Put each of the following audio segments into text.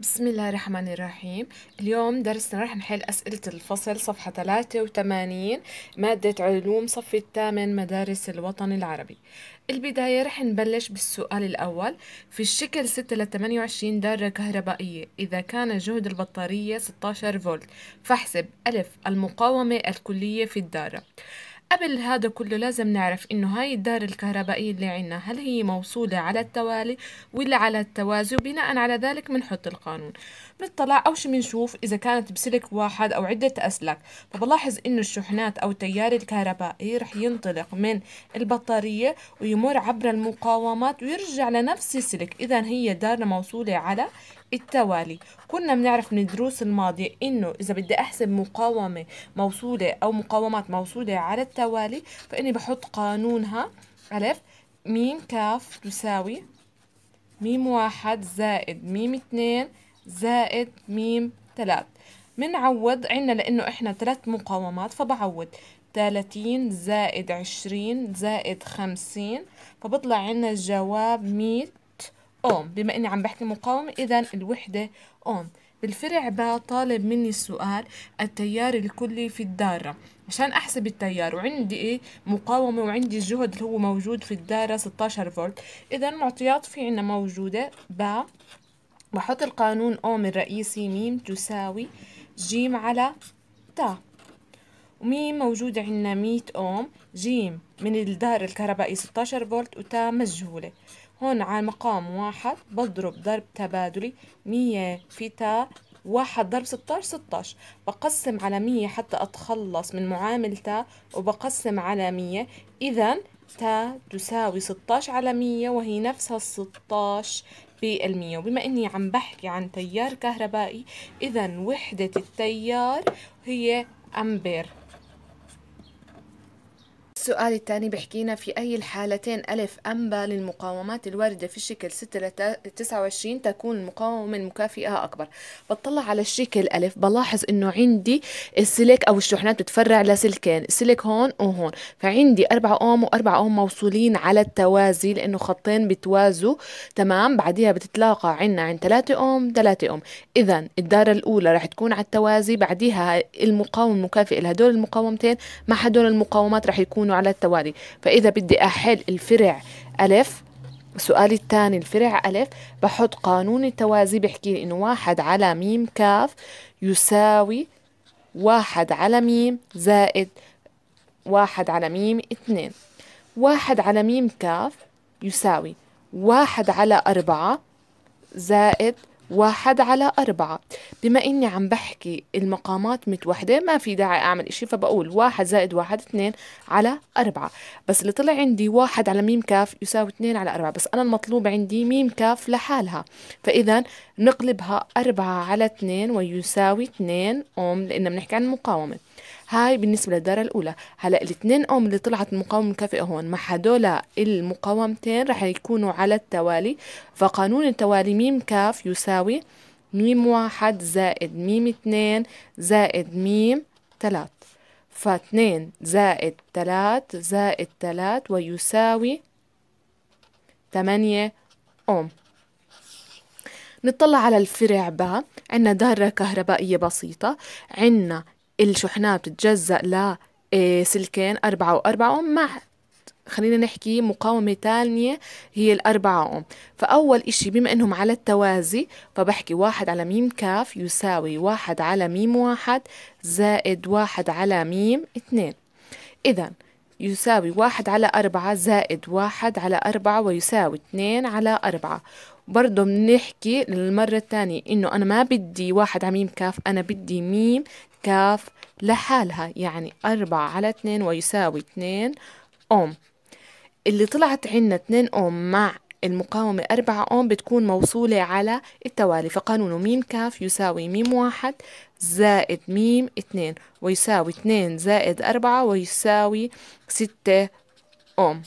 بسم الله الرحمن الرحيم اليوم درسنا رح نحل أسئلة الفصل صفحة 83 مادة علوم صف الثامن مدارس الوطن العربي البداية رح نبلش بالسؤال الأول في الشكل 6 ل 28 دارة كهربائية إذا كان جهد البطارية 16 فولت فاحسب ألف المقاومة الكلية في الدارة قبل هذا كله لازم نعرف انه هاي الدار الكهربائية اللي عنا هل هي موصولة على التوالي ولا على التوازي وبناء على ذلك بنحط القانون بنطلع اول شي بنشوف اذا كانت بسلك واحد او عدة اسلاك فبلاحظ انه الشحنات او التيار الكهربائي رح ينطلق من البطارية ويمر عبر المقاومات ويرجع لنفس السلك اذا هي دارنا موصولة على التوالي كنا بنعرف من الدروس الماضية انه اذا بدي احسب مقاومة موصولة او مقاومات موصولة على التوالي فاني بحط قانونها الف ميم كاف تساوي ميم واحد زائد ميم اتنين زائد ميم تلات منعوض عنا لانه احنا ثلاث مقاومات فبعوض 30 زائد 20 زائد 50 فبطلع عنا الجواب 100 أوم بما إني عم بحكي مقاومة إذا الوحدة أوم بالفرع با طالب مني السؤال التيار الكلي في الدارة عشان أحسب التيار وعندي إيه مقاومة وعندي الجهد اللي هو موجود في الدارة 16 فولت إذا معطيات في عنا موجودة با بحط القانون أوم الرئيسي ميم تساوي جيم على تا وميم موجودة عنا 100 أوم جيم من الدار الكهربائي 16 فولت وتا مجهولة هون على مقام واحد بضرب ضرب تبادلي مية في تا واحد ضرب ستاش ستاش بقسم على مية حتى أتخلص من معامل تا وبقسم على مية إذا تا تساوي ستاش على مية وهي نفسها الستاش بالمية وبما أني عم بحكي عن تيار كهربائي إذا وحدة التيار هي أمبير السؤال الثاني بحكينا في أي الحالتين ألف أم أنبا للمقاومات الواردة في الشكل 6 ل 29 تكون المقاومة المكافئة أكبر بطلع على الشكل ألف بلاحظ إنه عندي السلك أو الشحنات بتفرع لسلكين السلك هون وهون فعندي 4 أوم و4 أوم موصولين على التوازي لأنه خطين بتوازوا تمام بعديها بتتلاقى عنا عند 3 أوم 3 أوم إذا الدارة الأولى رح تكون على التوازي بعديها المقاومة المكافئة لهدول المقاومتين مع هدول المقاومات رح يكونوا على التوالي فإذا بدي أحل الفرع ألف سؤالي الثاني الفرع ألف بحط قانون التوازي بحكي لي إنه واحد على ميم كاف يساوي واحد على ميم زائد واحد على ميم اتنين واحد على ميم كاف يساوي واحد على أربعة زائد واحد على أربعة بما إني عم بحكي المقامات متوحدة ما في داعي أعمل إشي فبقول واحد زائد واحد اثنين على أربعة بس اللي طلع عندي واحد على ميم كاف يساوي اثنين على أربعة بس أنا المطلوب عندي ميم كاف لحالها فإذا نقلبها أربعة على اثنين ويساوي اثنين أم لأننا بنحكي عن المقاومة هاي بالنسبة للدارة الأولى هلا الاثنين أم اللي طلعت المقاومة المكافئة هون مع هدول المقاومتين رح يكونوا على التوالي فقانون التوالي ميم كاف يساوي ميم واحد زائد ميم اثنين زائد ميم ثلاث فاثنين زائد ثلاث زائد ثلاث ويساوي ثمانية أم نطلع على الفرع ب عنا دارة كهربائية بسيطة عنا الشحنات بتتجزأ لسلكين آه، أربعة وأربعة أم مع خلينا نحكي مقاومة تانية هي الأربعة أم فأول إشي بما إنهم على التوازي فبحكي واحد على ميم كاف يساوي واحد على ميم واحد زائد واحد على ميم اتنين إذا يساوي واحد على أربعة زائد واحد على أربعة ويساوي اتنين على أربعة برضو بنحكي للمرة الثانية إنه أنا ما بدي واحد على ميم كاف أنا بدي ميم كاف لحالها يعني أربعة على اتنين ويساوي اتنين أوم اللي طلعت عنا اتنين أوم مع المقاومة أربعة أوم بتكون موصولة على التوالي فقانون ميم كاف يساوي ميم واحد زائد ميم اتنين ويساوي اتنين زائد أربعة ويساوي ستة أوم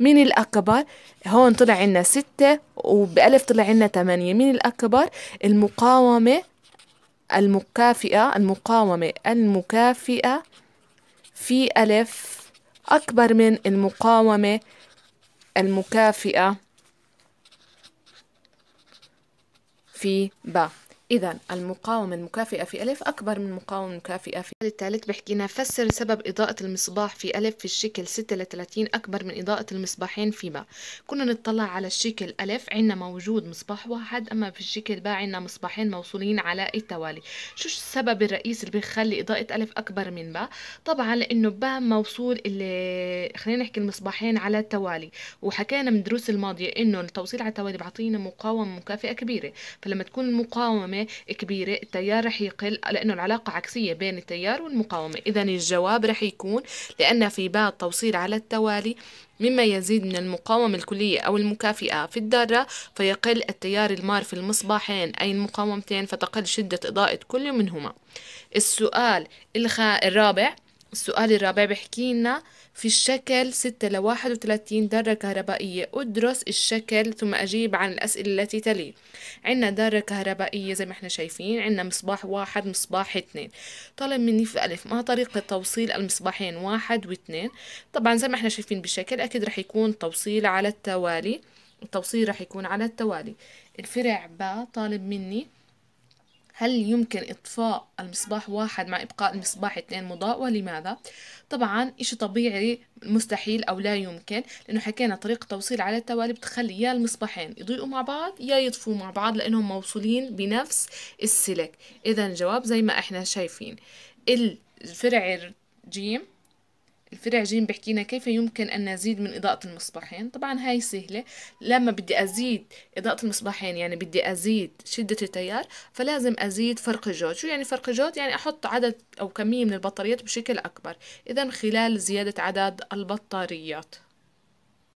مين الأكبر؟ هون طلع عنا ستة وبألف طلع عنا تمانية مين الأكبر؟ المقاومة المكافئة المقاومة المكافئة في ألف أكبر من المقاومة المكافئة في ب. إذا المقاومة المكافئة في ألف أكبر من المقاومة المكافئة في الثالث بحكينا فسر سبب إضاءة المصباح في ألف في الشكل 6 ل 30 أكبر من إضاءة المصباحين في باء كنا نطلع على الشكل ألف عندنا موجود مصباح واحد أما في الشكل باء عندنا مصباحين موصولين على التوالي شو السبب الرئيسي اللي بيخلي إضاءة ألف أكبر من باء طبعا لأنه باء موصول اللي خلينا نحكي المصباحين على التوالي وحكينا من الدروس الماضية إنه التوصيل على التوالي بيعطينا مقاومة مكافئة كبيرة فلما تكون المقاومة مقاومة كبيرة التيار رح يقل لأنه العلاقة عكسية بين التيار والمقاومة إذا الجواب رح يكون لأن في بعض توصيل على التوالي مما يزيد من المقاومة الكلية أو المكافئة في الدارة فيقل التيار المار في المصباحين أي المقاومتين فتقل شدة إضاءة كل منهما السؤال الخ... الرابع السؤال الرابع بحكي لنا في الشكل 6 ل 31 دارة كهربائية ادرس الشكل ثم أجيب عن الأسئلة التي تلي عندنا دارة كهربائية زي ما احنا شايفين عندنا مصباح واحد مصباح اثنين طلب مني في ألف ما طريقة توصيل المصباحين واحد واثنين طبعا زي ما احنا شايفين بالشكل أكيد رح يكون توصيل على التوالي التوصيل رح يكون على التوالي الفرع ب طالب مني هل يمكن إطفاء المصباح واحد مع إبقاء المصباح اثنين مضاء ولماذا؟ طبعا إشي طبيعي مستحيل أو لا يمكن لأنه حكينا طريقة توصيل على التوالي بتخلي يا المصباحين يضيئوا مع بعض يا يطفوا مع بعض لأنهم موصولين بنفس السلك إذا الجواب زي ما إحنا شايفين الفرع جيم الفرع جيم بحكينا كيف يمكن أن نزيد من إضاءة المصباحين طبعا هاي سهلة لما بدي أزيد إضاءة المصباحين يعني بدي أزيد شدة التيار فلازم أزيد فرق الجهد شو يعني فرق الجهد يعني أحط عدد أو كمية من البطاريات بشكل أكبر إذا خلال زيادة عدد البطاريات